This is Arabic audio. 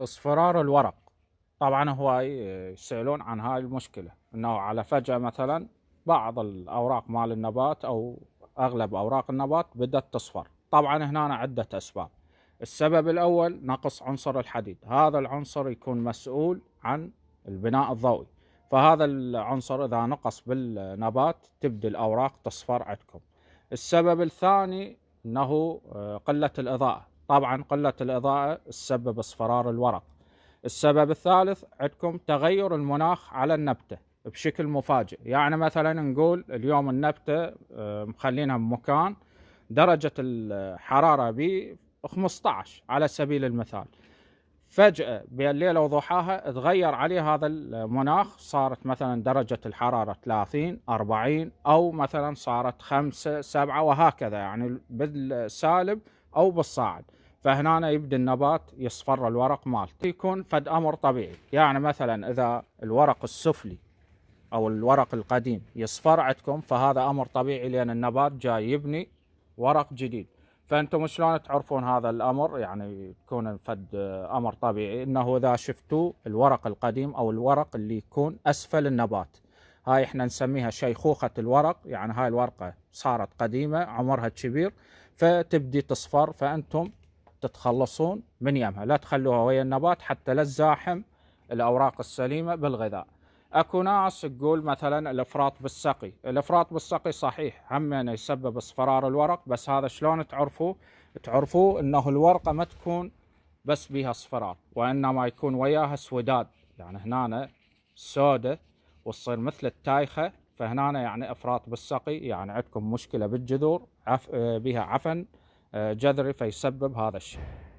اصفرار الورق طبعا هو يسألون عن هاي المشكلة انه على فجأة مثلا بعض الاوراق مال النبات او اغلب اوراق النبات بدأت تصفر طبعا هنا عدة اسباب السبب الاول نقص عنصر الحديد هذا العنصر يكون مسؤول عن البناء الضوئي فهذا العنصر اذا نقص بالنبات تبدي الاوراق تصفر عندكم السبب الثاني انه قلة الاضاءة طبعا قلة الإضاءة تسبب اصفرار الورق السبب الثالث عندكم تغير المناخ على النبتة بشكل مفاجئ يعني مثلا نقول اليوم النبتة آه، مخلينها بمكان درجة الحرارة ب 15 على سبيل المثال فجأة بالليل وضحاها تغير عليه هذا المناخ صارت مثلا درجة الحرارة 30 40 أو مثلا صارت 5 7 وهكذا يعني بالسالب أو بالصاعد فهنا يبدأ النبات يصفر الورق مالته يكون فد أمر طبيعي يعني مثلا إذا الورق السفلي أو الورق القديم يصفر عندكم فهذا أمر طبيعي لأن النبات جاي يبني ورق جديد فانتم شلون تعرفون هذا الامر يعني يكون فد آه، امر طبيعي انه اذا شفتوا الورق القديم او الورق اللي يكون اسفل النبات هاي احنا نسميها شيخوخه الورق يعني هاي الورقه صارت قديمه عمرها كبير فتبدي تصفر فانتم تتخلصون من يمها لا تخلوها ويا النبات حتى لا تزاحم الاوراق السليمه بالغذاء اكو ناس تقول مثلا الافراط بالسقي، الافراط بالسقي صحيح هم يعني يسبب اصفرار الورق بس هذا شلون تعرفوه؟ تعرفوه انه الورقه ما تكون بس بها اصفرار وانما يكون وياها سوداد، يعني هنا سودة وتصير مثل التايخه فهنا يعني افراط بالسقي يعني عندكم مشكله بالجذور عف بها عفن آه، جذري فيسبب هذا الشيء.